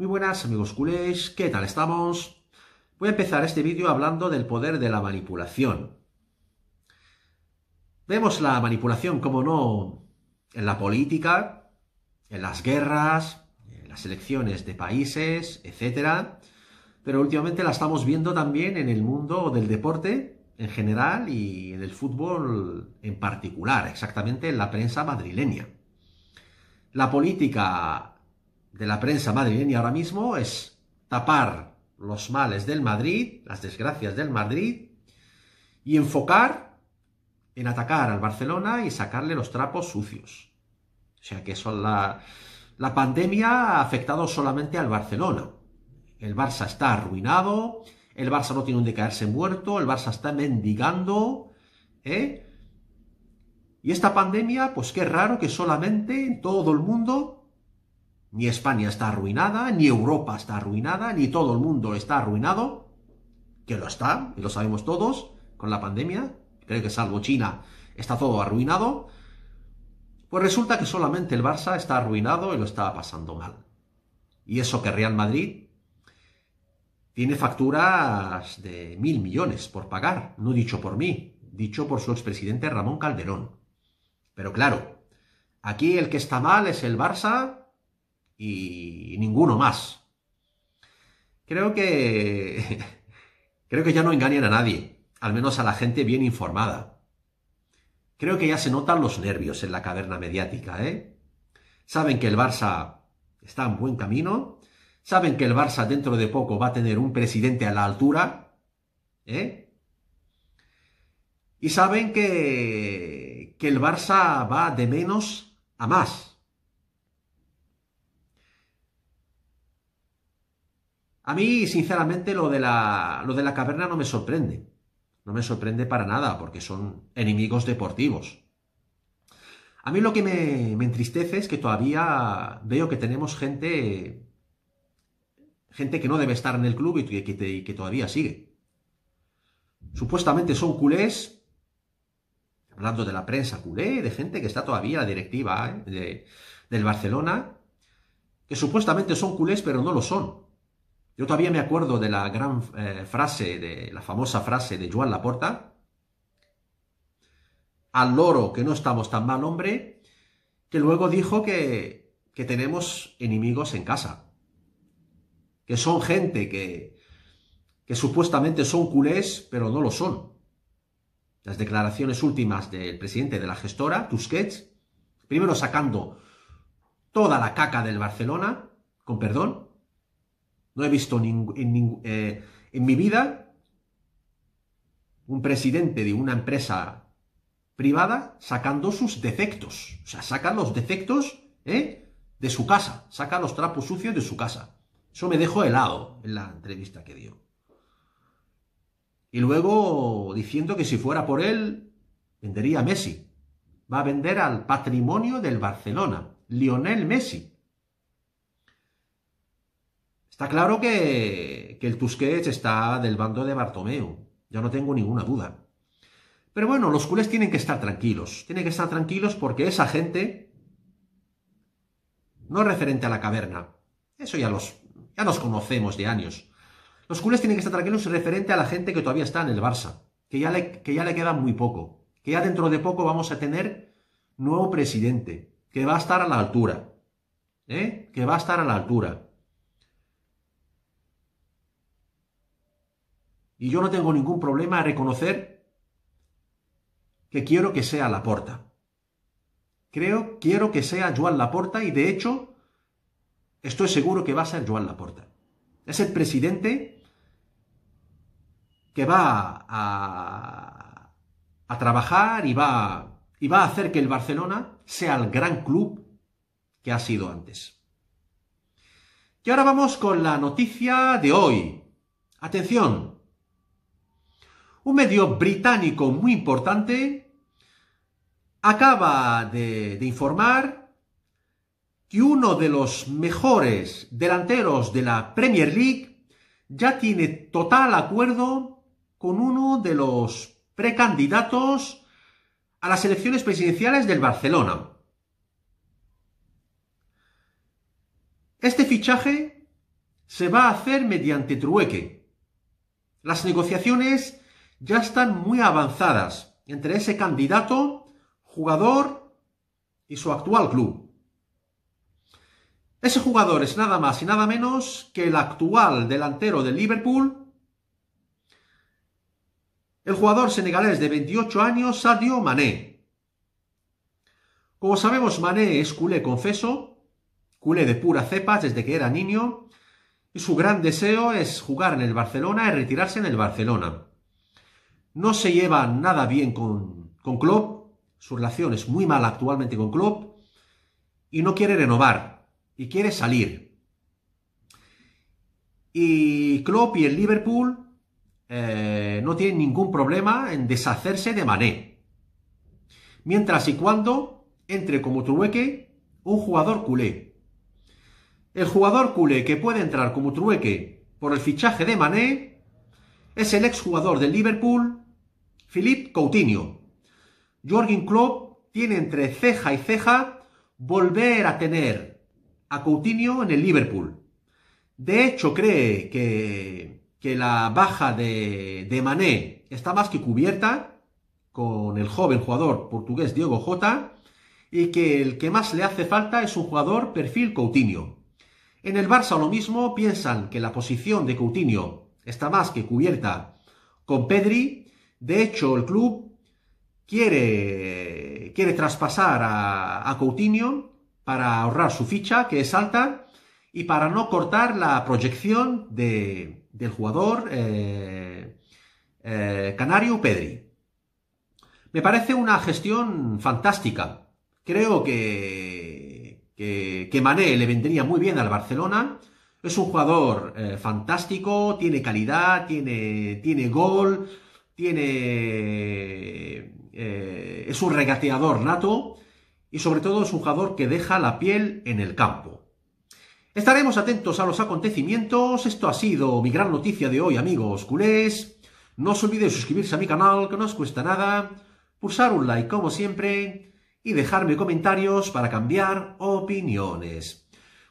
Muy buenas amigos culés, ¿qué tal estamos? Voy a empezar este vídeo hablando del poder de la manipulación. Vemos la manipulación, como no, en la política, en las guerras, en las elecciones de países, etc. Pero últimamente la estamos viendo también en el mundo del deporte en general y en el fútbol en particular, exactamente en la prensa madrileña. La política de la prensa madrileña ahora mismo es tapar los males del Madrid, las desgracias del Madrid, y enfocar en atacar al Barcelona y sacarle los trapos sucios. O sea que son la, la pandemia ha afectado solamente al Barcelona. El Barça está arruinado, el Barça no tiene donde caerse muerto, el Barça está mendigando, ¿eh? Y esta pandemia, pues qué raro que solamente en todo el mundo ni España está arruinada, ni Europa está arruinada, ni todo el mundo está arruinado, que lo está, y lo sabemos todos, con la pandemia, creo que salvo China está todo arruinado, pues resulta que solamente el Barça está arruinado y lo está pasando mal. Y eso que Real Madrid tiene facturas de mil millones por pagar, no dicho por mí, dicho por su expresidente Ramón Calderón. Pero claro, aquí el que está mal es el Barça y ninguno más. Creo que. Creo que ya no engañan a nadie, al menos a la gente bien informada. Creo que ya se notan los nervios en la caverna mediática, ¿eh? Saben que el Barça está en buen camino, saben que el Barça dentro de poco va a tener un presidente a la altura, ¿eh? Y saben que, que el Barça va de menos a más. A mí, sinceramente, lo de, la, lo de la caverna no me sorprende. No me sorprende para nada, porque son enemigos deportivos. A mí lo que me, entristece es que todavía veo que tenemos gente, gente que no debe estar en el club y que, todavía sigue. Supuestamente son culés, hablando de la prensa culé, de gente que está todavía en la directiva ¿eh? del Barcelona, que supuestamente son culés, pero no lo son. Yo todavía me acuerdo de la gran eh, frase, de la famosa frase de Joan Laporta, al loro que no estamos tan mal, hombre, que luego dijo que, tenemos enemigos en casa, que son gente que, que supuestamente son culés, pero no lo son. Las declaraciones últimas del presidente de la gestora, Tusquets, primero sacando toda la caca del Barcelona, con perdón, no he visto eh, en, mi vida un presidente de una empresa privada sacando sus defectos. O sea, saca los defectos eh, de su casa, saca los trapos sucios de su casa. Eso me dejó helado en la entrevista que dio. Y luego diciendo que si fuera por él, vendería a Messi. Va a vender al patrimonio del Barcelona, Lionel Messi. Está claro que, el Tusquets está del bando de Bartomeu, Ya no tengo ninguna duda. Pero bueno, los culés tienen que estar tranquilos, tienen que estar tranquilos porque esa gente no es referente a la caverna, eso ya, los, ya los conocemos de años. Los culés tienen que estar tranquilos referente a la gente que todavía está en el Barça, que ya le, que ya le queda muy poco, que ya dentro de poco vamos a tener nuevo presidente, que va a estar a la altura, ¿eh? que va a estar a la altura. Y yo no tengo ningún problema a reconocer que quiero que sea Laporta. Creo, quiero que sea Joan Laporta y de hecho estoy seguro que va a ser Joan Laporta. Es el presidente que va a, trabajar y va, y va a hacer que el Barcelona sea el gran club que ha sido antes. Y ahora vamos con la noticia de hoy. Atención, un medio británico muy importante, acaba de, informar que uno de los mejores delanteros de la Premier League ya tiene total acuerdo con uno de los precandidatos a las elecciones presidenciales del Barcelona. Este fichaje se va a hacer mediante trueque. Las negociaciones ya están muy avanzadas entre ese candidato, jugador y su actual club. Ese jugador es nada más y nada menos que el actual delantero de Liverpool, el jugador senegalés de 28 años, Sadio Mané. Como sabemos, Mané es culé confeso, culé de pura cepa desde que era niño, y su gran deseo es jugar en el Barcelona y retirarse en el Barcelona no se lleva nada bien con, con Klopp, su relación es muy mala actualmente con Klopp, y no quiere renovar, y quiere salir. Y Klopp y el Liverpool eh, no tienen ningún problema en deshacerse de Mané. Mientras y cuando entre como trueque un jugador culé. El jugador culé que puede entrar como trueque por el fichaje de Mané es el exjugador del Liverpool, Philippe Coutinho. Jorgen Klopp tiene entre ceja y ceja volver a tener a Coutinho en el Liverpool. De hecho, cree que, la baja de, de Mané está más que cubierta con el joven jugador portugués Diego Jota y que el que más le hace falta es un jugador perfil Coutinho. En el Barça lo mismo piensan que la posición de Coutinho está más que cubierta con Pedri. De hecho, el club quiere, quiere traspasar a, Coutinho para ahorrar su ficha, que es alta, y para no cortar la proyección del jugador eh, eh, canario Pedri. Me parece una gestión fantástica. Creo que, que, que Mané le vendría muy bien al Barcelona es un jugador eh, fantástico, tiene calidad, tiene, gol, tiene, eh, es un regateador nato y sobre todo es un jugador que deja la piel en el campo. Estaremos atentos a los acontecimientos. Esto ha sido mi gran noticia de hoy, amigos culés. No os olvidéis suscribirse a mi canal, que no os cuesta nada, pulsar un like como siempre y dejarme comentarios para cambiar opiniones.